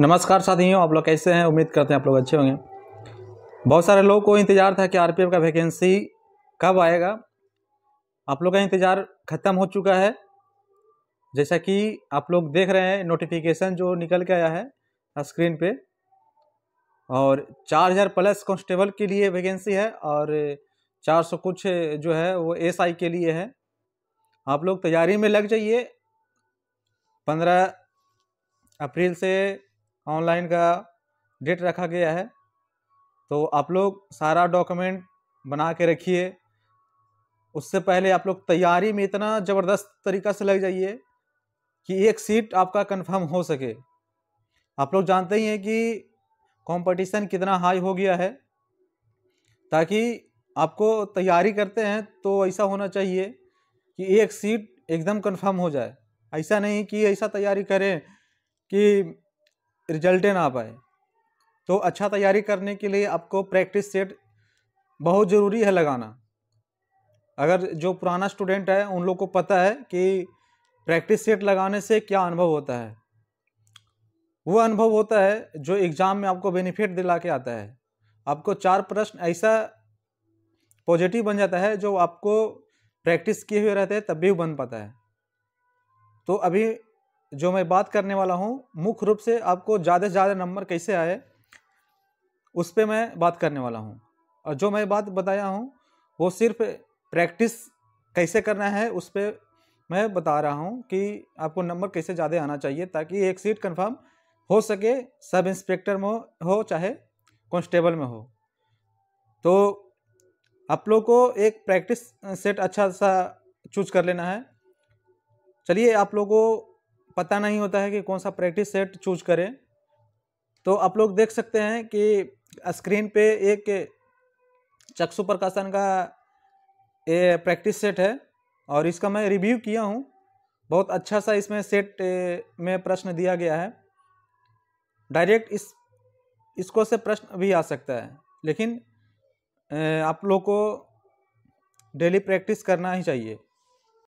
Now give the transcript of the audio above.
नमस्कार साथियों आप लोग कैसे हैं उम्मीद करते हैं आप लोग अच्छे होंगे बहुत सारे लोगों को इंतज़ार था कि आरपीएफ का वैकेंसी कब आएगा आप लोग का इंतज़ार ख़त्म हो चुका है जैसा कि आप लोग देख रहे हैं नोटिफिकेशन जो निकल के आया है स्क्रीन पे और 4000 प्लस कांस्टेबल के लिए वैकेंसी है और 400 कुछ जो है वो एस के लिए है आप लोग तैयारी में लग जाइए पंद्रह अप्रैल से ऑनलाइन का डेट रखा गया है तो आप लोग सारा डॉक्यूमेंट बना के रखिए उससे पहले आप लोग तैयारी में इतना ज़बरदस्त तरीका से लग जाइए कि एक सीट आपका कंफर्म हो सके आप लोग जानते ही हैं कि कंपटीशन कितना हाई हो गया है ताकि आपको तैयारी करते हैं तो ऐसा होना चाहिए कि एक सीट एकदम कंफर्म हो जाए ऐसा नहीं कि ऐसा तैयारी करें कि रिजल्टें ना पाए तो अच्छा तैयारी करने के लिए आपको प्रैक्टिस सेट बहुत ज़रूरी है लगाना अगर जो पुराना स्टूडेंट है उन लोग को पता है कि प्रैक्टिस सेट लगाने से क्या अनुभव होता है वो अनुभव होता है जो एग्ज़ाम में आपको बेनिफिट दिला के आता है आपको चार प्रश्न ऐसा पॉजिटिव बन जाता है जो आपको प्रैक्टिस किए हुए रहते हैं तब भी बन पाता है तो अभी जो मैं बात करने वाला हूँ मुख्य रूप से आपको ज़्यादा से ज़्यादा नंबर कैसे आए उस पर मैं बात करने वाला हूँ और जो मैं बात बताया हूँ वो सिर्फ प्रैक्टिस कैसे करना है उस पर मैं बता रहा हूँ कि आपको नंबर कैसे ज़्यादा आना चाहिए ताकि एक सीट कन्फर्म हो सके सब इंस्पेक्टर में हो चाहे कॉन्स्टेबल में हो तो आप लोग को एक प्रैक्टिस सेट अच्छा सा चूज कर लेना है चलिए आप लोगों को पता नहीं होता है कि कौन सा प्रैक्टिस सेट चूज करें तो आप लोग देख सकते हैं कि स्क्रीन पे एक चक्षु प्रकाशन का ये प्रैक्टिस सेट है और इसका मैं रिव्यू किया हूँ बहुत अच्छा सा इसमें सेट में प्रश्न दिया गया है डायरेक्ट इस इसको से प्रश्न भी आ सकता है लेकिन आप लोग को डेली प्रैक्टिस करना ही चाहिए